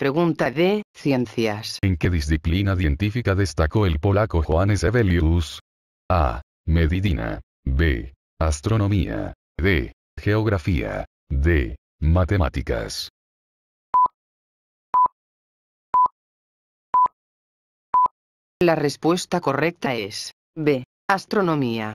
Pregunta de ciencias. ¿En qué disciplina científica destacó el polaco Johannes Evelius? A. Medina. B. Astronomía. D. Geografía. D. Matemáticas. La respuesta correcta es B. Astronomía.